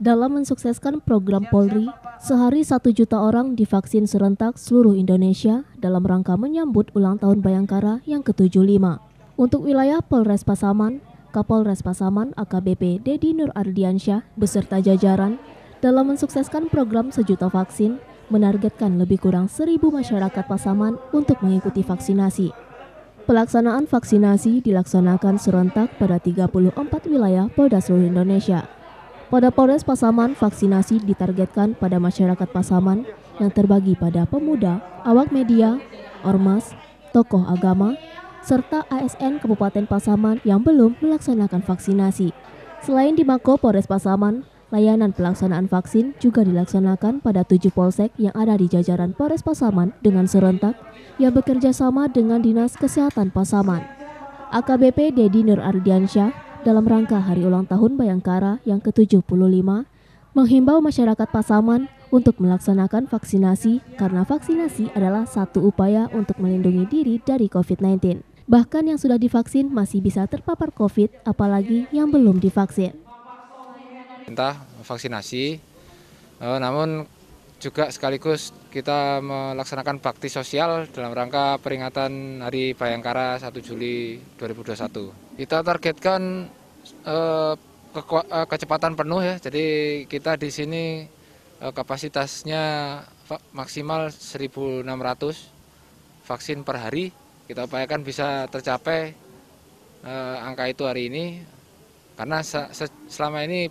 dalam mensukseskan program Polri, sehari satu juta orang divaksin serentak seluruh Indonesia dalam rangka menyambut ulang tahun Bayangkara yang ke-75. Untuk wilayah Polres Pasaman, Kapolres Pasaman AKBP Dedi Nur Ardiansyah beserta jajaran dalam mensukseskan program sejuta vaksin menargetkan lebih kurang seribu masyarakat Pasaman untuk mengikuti vaksinasi. Pelaksanaan vaksinasi dilaksanakan serentak pada 34 wilayah Polda seluruh Indonesia. Pada Polres Pasaman, vaksinasi ditargetkan pada masyarakat Pasaman yang terbagi pada pemuda, awak media, ormas, tokoh agama, serta ASN Kabupaten Pasaman yang belum melaksanakan vaksinasi. Selain di Mako Polres Pasaman, layanan pelaksanaan vaksin juga dilaksanakan pada tujuh polsek yang ada di jajaran Polres Pasaman dengan serentak yang bekerja sama dengan Dinas Kesehatan Pasaman. AKBP Dedi Nur Ardiansyah dalam rangka hari ulang tahun Bayangkara yang ke-75 menghimbau masyarakat Pasaman untuk melaksanakan vaksinasi karena vaksinasi adalah satu upaya untuk melindungi diri dari COVID-19. Bahkan yang sudah divaksin masih bisa terpapar COVID, apalagi yang belum divaksin. Entah vaksinasi, eh, namun juga sekaligus kita melaksanakan bakti sosial dalam rangka peringatan Hari Bayangkara 1 Juli 2021. Kita targetkan eh, eh, kecepatan penuh ya, jadi kita di sini eh, kapasitasnya maksimal 1.600 vaksin per hari. Kita upayakan bisa tercapai eh, angka itu hari ini karena se selama ini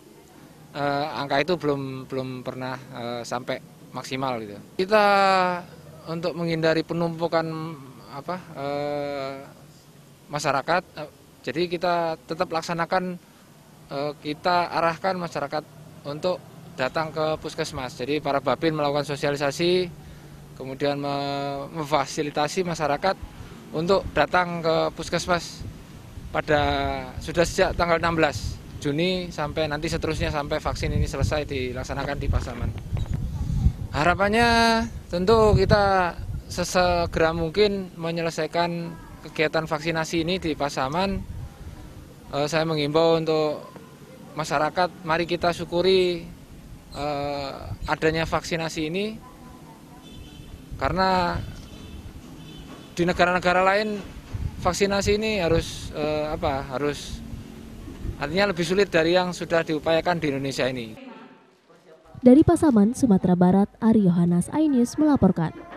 eh, angka itu belum belum pernah eh, sampai maksimal gitu. Kita untuk menghindari penumpukan apa e, masyarakat, e, jadi kita tetap laksanakan e, kita arahkan masyarakat untuk datang ke puskesmas. Jadi para babin melakukan sosialisasi, kemudian memfasilitasi masyarakat untuk datang ke puskesmas pada sudah sejak tanggal 16 Juni sampai nanti seterusnya sampai vaksin ini selesai dilaksanakan di Pasaman harapannya tentu kita sesegera mungkin menyelesaikan kegiatan vaksinasi ini di Pasaman. Eh, saya mengimbau untuk masyarakat, mari kita syukuri eh, adanya vaksinasi ini karena di negara-negara lain vaksinasi ini harus eh, apa harus artinya lebih sulit dari yang sudah diupayakan di Indonesia ini. Dari Pasaman, Sumatera Barat, Ari Yohanes Ainus melaporkan.